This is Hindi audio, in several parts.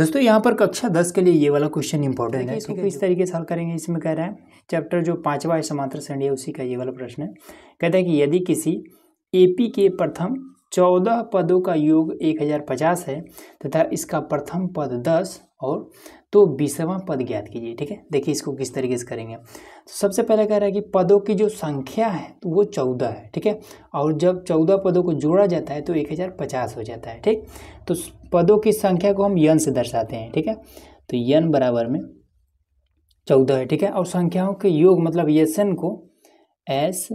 दोस्तों यहाँ पर कक्षा दस के लिए ये वाला क्वेश्चन इंपॉर्टेंट है इसको किस तरीके से हल करेंगे इसमें कह रहे हैं चैप्टर जो पाँचवा समांतर श्रेणी है उसी का ये वाला प्रश्न है कहते हैं कि यदि किसी एपी के प्रथम चौदह पदों का योग एक हज़ार पचास है तथा इसका प्रथम पद दस और तो बीसवां पद ज्ञात कीजिए ठीक है देखिए इसको किस तरीके से करेंगे तो सबसे पहले कह रहा है कि पदों की जो संख्या है तो वो चौदह है ठीक है और जब चौदह पदों को जोड़ा जाता है तो एक हज़ार पचास हो जाता है ठीक तो पदों की संख्या को हम यन से दर्शाते हैं ठीक है तो यन बराबर में चौदह है ठीक है और संख्याओं के योग मतलब एन को एस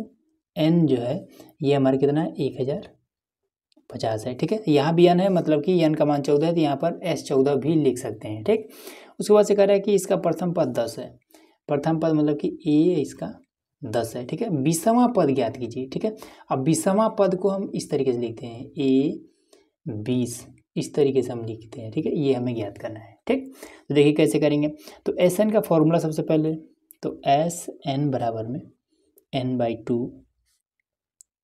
एन जो है ये हमारा कितना है एक हज़ार पचास है ठीक है यहाँ भी यन है मतलब कि यन का मान चौदह है तो यहाँ पर एस चौदह भी लिख सकते हैं ठीक उसके बाद से कह रहा है कि इसका प्रथम पद दस है प्रथम पद मतलब कि ए इसका दस है ठीक है बीसवा पद ज्ञात कीजिए ठीक है अब बीसवा पद को हम इस तरीके से लिखते हैं ए बीस इस तरीके से हम लिखते हैं ठीक है ये हमें ज्ञात करना है ठीक तो देखिए कैसे करेंगे तो एस एन का फॉर्मूला सबसे पहले तो एस एन बराबर में N by two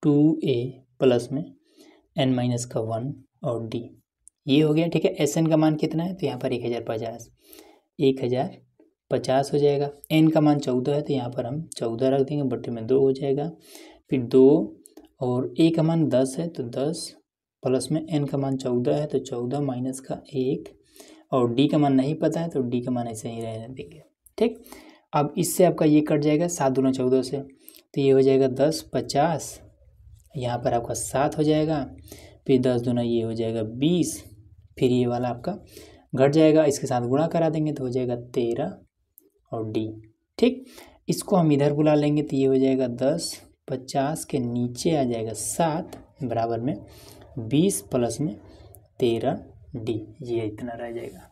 two A plus में एन माइनस का वन और डी ये हो गया ठीक है एस एन का मान कितना है तो यहाँ पर एक हज़ार पचास एक हज़ार पचास हो जाएगा एन का मान चौदह है तो यहाँ पर हम चौदह रख देंगे बट्टे में दो हो जाएगा फिर दो और ए का मान दस है तो दस प्लस में एन का मान चौदह है तो चौदह माइनस का एक और डी का मान नहीं पता है तो डी का मान ऐसे ही रहने देंगे ठीक अब इससे आपका ये कट जाएगा सात दोनों चौदह से तो ये हो जाएगा दस पचास यहाँ पर आपका सात हो जाएगा फिर दस दूना ये हो जाएगा बीस फिर ये वाला आपका घट जाएगा इसके साथ गुणा करा देंगे तो हो जाएगा तेरह और डी ठीक इसको हम इधर बुला लेंगे तो ये हो जाएगा दस पचास के नीचे आ जाएगा सात बराबर में बीस प्लस में तेरह डी ये इतना रह जाएगा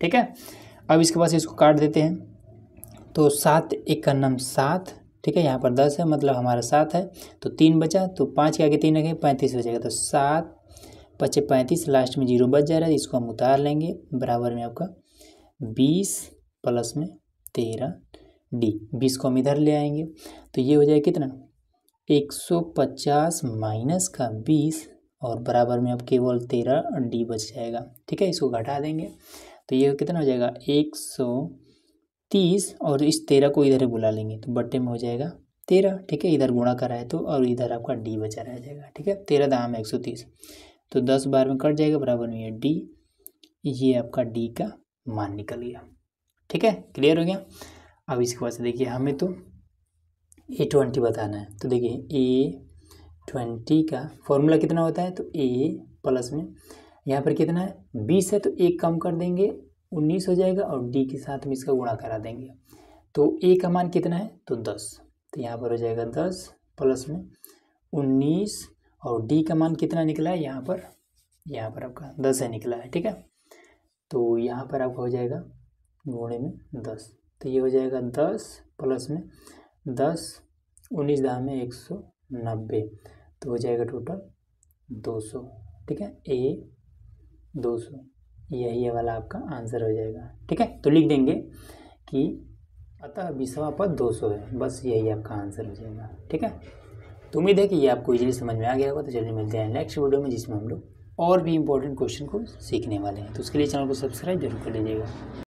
ठीक है अब इसके पास इसको काट देते हैं तो सात इक्नम सात ठीक है यहाँ पर दस है मतलब हमारा सात है तो तीन बचा तो पाँच के आगे तीन रखें पैंतीस हो जाएगा तो सात पच्चे पैंतीस लास्ट में जीरो बच जा रहा है इसको हम उतार लेंगे बराबर में आपका बीस प्लस में तेरह डी बीस को हम इधर ले आएंगे तो ये हो जाएगा कितना एक सौ पचास माइनस का बीस और बराबर में अब केवल तेरह डी बच जाएगा ठीक है इसको घटा देंगे तो ये कितना हो जाएगा एक सौ तीस और इस तेरह को इधर बुला लेंगे तो बट्टे में हो जाएगा तेरह ठीक है इधर गुणा करा है तो और इधर आपका डी बचा रह जाएगा ठीक है तेरह दाम एक सौ तीस तो दस बार में कट जाएगा बराबर में ये डी ये आपका डी का मान निकल गया ठीक है क्लियर हो गया अब इसके बाद से देखिए हमें तो ए ट्वेंटी बताना है तो देखिए ए ट्वेंटी का फॉर्मूला कितना होता है तो ए प्लस में यहाँ पर कितना है बीस है तो एक कम कर देंगे उन्नीस हो जाएगा और डी के साथ में इसका गुणा करा देंगे तो ए का मान कितना है तो दस तो यहाँ पर हो जाएगा दस प्लस में उन्नीस और डी का मान कितना निकला है यहाँ पर यहाँ पर आपका दस है निकला है ठीक है तो यहाँ पर आपका हो जाएगा गुणे में दस तो ये हो जाएगा दस प्लस में दस उन्नीस दाह में एक सौ नब्बे तो हो जाएगा टोटल दो सौ ठीक है ए दो सौ यही वाला आपका आंसर हो जाएगा ठीक है तो लिख देंगे कि अतः बीसवा पद दो सौ है बस यही आपका आंसर हो जाएगा ठीक है तो उम्मीद है कि ये आपको इजीली समझ में आ गया होगा तो चलिए मिलते हैं नेक्स्ट वीडियो में जिसमें हम लोग और भी इंपॉर्टेंट क्वेश्चन को सीखने वाले हैं तो उसके लिए चैनल को सब्सक्राइब जरूर कर लीजिएगा